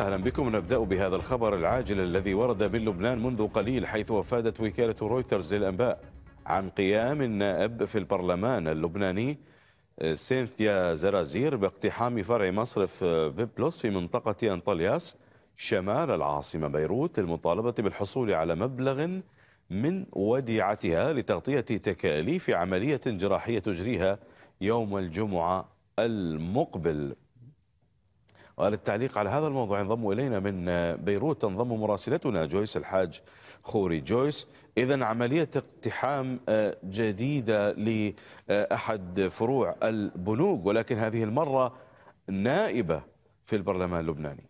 أهلا بكم نبدأ بهذا الخبر العاجل الذي ورد من لبنان منذ قليل حيث أفادت وكالة رويترز للأنباء عن قيام النائب في البرلمان اللبناني آه، سينثيا زرازير باقتحام فرع مصرف آه، بيبلوس في منطقة أنطلياس شمال العاصمة بيروت للمطالبة بالحصول على مبلغ من وديعتها لتغطية تكاليف عملية جراحية تجريها يوم الجمعة المقبل وللتعليق على هذا الموضوع ينضم إلينا من آه، بيروت تنضم مراسلتنا جويس الحاج خوري جويس إذا عملية اقتحام آه، جديدة لأحد فروع البنوك ولكن هذه المرة نائبة في البرلمان اللبناني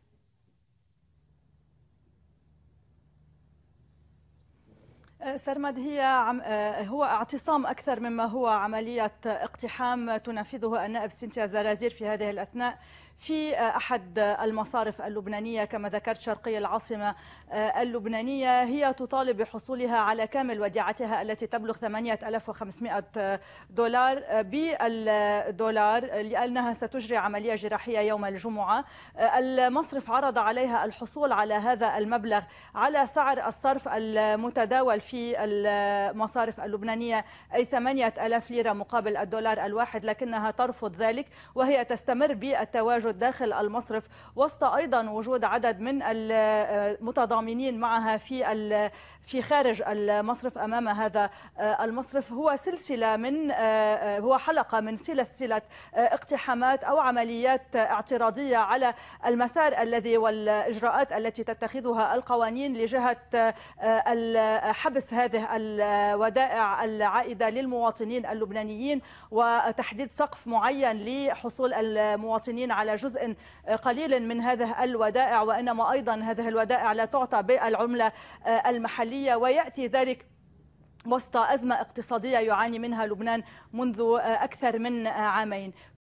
أه، سرمد هي عم أه، هو اعتصام اكثر مما هو عمليه اقتحام تنفذه النائب سنتيا زرازير في هذه الاثناء في أه، احد المصارف اللبنانيه كما ذكرت شرقي العاصمه اللبنانيه هي تطالب بحصولها على كامل وديعتها التي تبلغ 8500 دولار بالدولار لانها ستجري عمليه جراحيه يوم الجمعه المصرف عرض عليها الحصول على هذا المبلغ على سعر الصرف المتداول في المصارف اللبنانية أي 8000 ليرة مقابل الدولار الواحد لكنها ترفض ذلك وهي تستمر بالتواجد داخل المصرف وسط أيضا وجود عدد من المتضامنين معها في في خارج المصرف أمام هذا المصرف هو سلسلة من هو حلقة من سلسلة اقتحامات أو عمليات اعتراضية على المسار الذي والإجراءات التي تتخذها القوانين لجهة الحبس حبس هذه الودائع العائدة للمواطنين اللبنانيين وتحديد سقف معين لحصول المواطنين على جزء قليل من هذه الودائع وإنما أيضا هذه الودائع لا تعطى بالعملة المحلية ويأتي ذلك وسط أزمة اقتصادية يعاني منها لبنان منذ أكثر من عامين